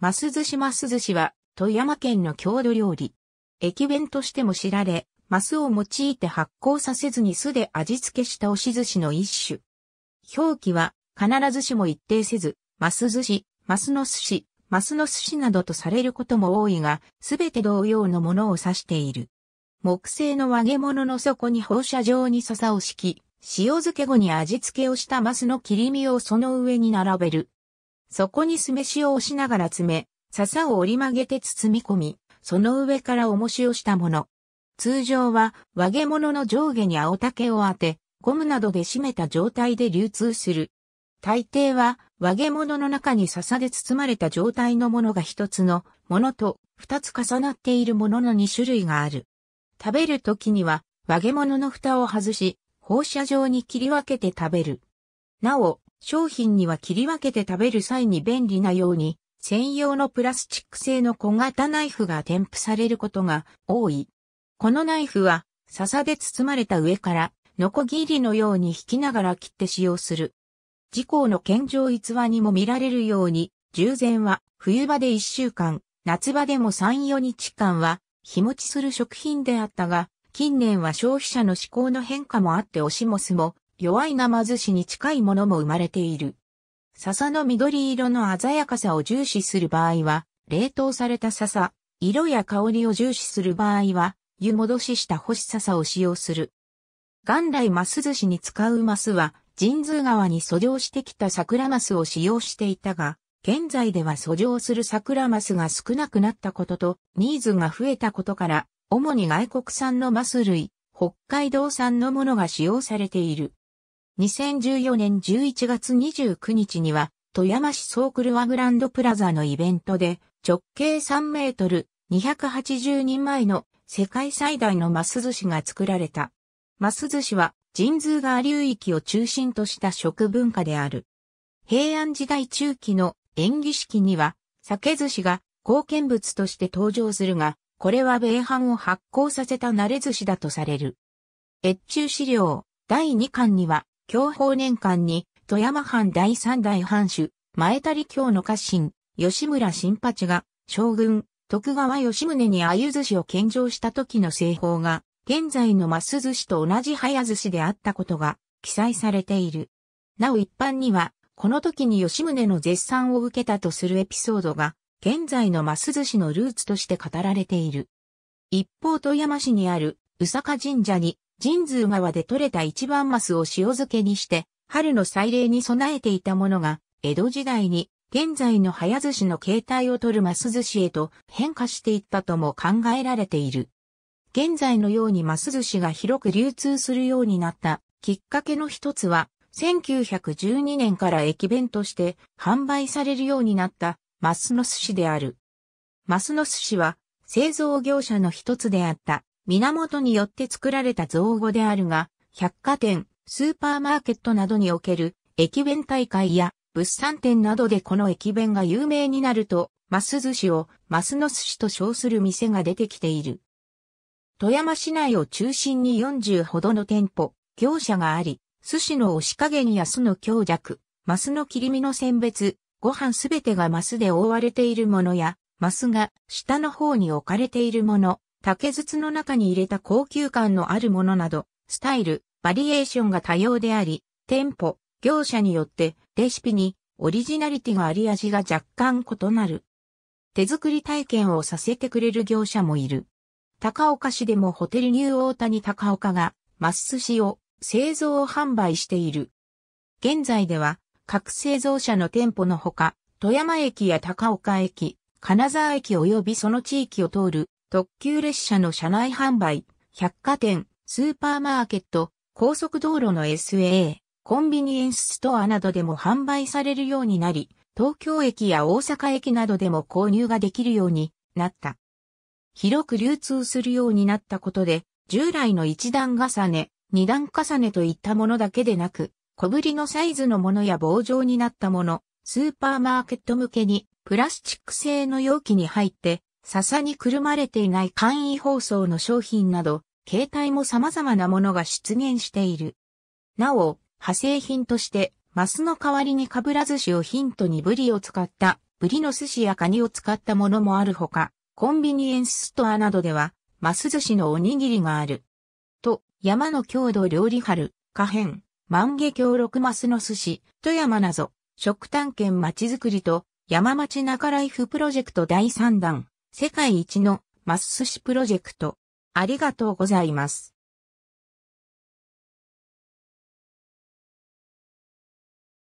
マス寿司マス寿司は富山県の郷土料理。駅弁としても知られ、マスを用いて発酵させずに酢で味付けした押し寿司の一種。表記は必ずしも一定せず、マス寿司、マスの寿司、マスの寿司などとされることも多いが、すべて同様のものを指している。木製の揚げ物の底に放射状に笹を敷き、塩漬け後に味付けをしたマスの切り身をその上に並べる。そこに酢飯を押しながら詰め、笹を折り曲げて包み込み、その上から重しをしたもの。通常は、和毛物の上下に青竹を当て、ゴムなどで締めた状態で流通する。大抵は、和毛物の中に笹で包まれた状態のものが一つのものと二つ重なっているものの二種類がある。食べるときには、和毛物の蓋を外し、放射状に切り分けて食べる。なお、商品には切り分けて食べる際に便利なように、専用のプラスチック製の小型ナイフが添付されることが多い。このナイフは、笹で包まれた上から、ノコギリのように引きながら切って使用する。事故の健常逸話にも見られるように、従前は冬場で1週間、夏場でも3、4日間は日持ちする食品であったが、近年は消費者の思考の変化もあっておしもすも、弱いなま寿司に近いものも生まれている。笹の緑色の鮮やかさを重視する場合は、冷凍された笹、色や香りを重視する場合は、湯戻しした干し笹を使用する。元来マス寿司に使うマスは、神通川に遡上してきた桜マスを使用していたが、現在では遡上する桜マスが少なくなったことと、ニーズが増えたことから、主に外国産のマス類、北海道産のものが使用されている。2014年11月29日には、富山市ソークルワグランドプラザのイベントで、直径3メートル、280人前の世界最大のマス寿司が作られた。マス寿司は、神通川流域を中心とした食文化である。平安時代中期の演技式には、酒寿司が貢献物として登場するが、これは米飯を発酵させた慣れ寿司だとされる。越中資料第2巻には、教法年間に、富山藩第三代藩主、前谷京の家臣、吉村新八が、将軍、徳川吉宗に鮎寿司を献上した時の製法が、現在の増寿司と同じ早寿司であったことが記載されている。なお一般には、この時に吉宗の絶賛を受けたとするエピソードが、現在の増寿司のルーツとして語られている。一方富山市にある宇坂神社に神通川で採れた一番マスを塩漬けにして、春の祭礼に備えていたものが、江戸時代に、現在の早寿司の形態を取るマス寿司へと変化していったとも考えられている。現在のようにマス寿司が広く流通するようになったきっかけの一つは、1912年から駅弁として販売されるようになったマスの寿司である。マスの寿司は製造業者の一つであった源によって作られた造語であるが、百貨店、スーパーマーケットなどにおける駅弁大会や物産展などでこの駅弁が有名になると、マス寿司をマスの寿司と称する店が出てきている。富山市内を中心に40ほどの店舗、業者があり、寿司の押し加減や酢の強弱、マスの切り身の選別、ご飯すべてがマスで覆われているものや、マスが下の方に置かれているもの、竹筒の中に入れた高級感のあるものなど、スタイル、バリエーションが多様であり、店舗、業者によってレシピにオリジナリティがあり味が若干異なる。手作り体験をさせてくれる業者もいる。高岡市でもホテルニューオータニ高岡がマス寿司を製造販売している。現在では各製造者の店舗のほか、富山駅や高岡駅、金沢駅及びその地域を通る特急列車の車内販売、百貨店、スーパーマーケット、高速道路の SA、a コンビニエンスストアなどでも販売されるようになり、東京駅や大阪駅などでも購入ができるようになった。広く流通するようになったことで、従来の一段重ね、二段重ねといったものだけでなく、小ぶりのサイズのものや棒状になったもの、スーパーマーケット向けに、プラスチック製の容器に入って、笹にくるまれていない簡易包装の商品など、携帯も様々なものが出現している。なお、派生品として、マスの代わりにかぶら寿司をヒントにブリを使った、ブリの寿司やカニを使ったものもあるほか、コンビニエンスストアなどでは、マス寿司のおにぎりがある。と、山の郷土料理春、可変、万華鏡六マスの寿司、富山な食探検まちづくりと、山町中ライフプロジェクト第3弾。世界一のマッスシプロジェクト。ありがとうございます。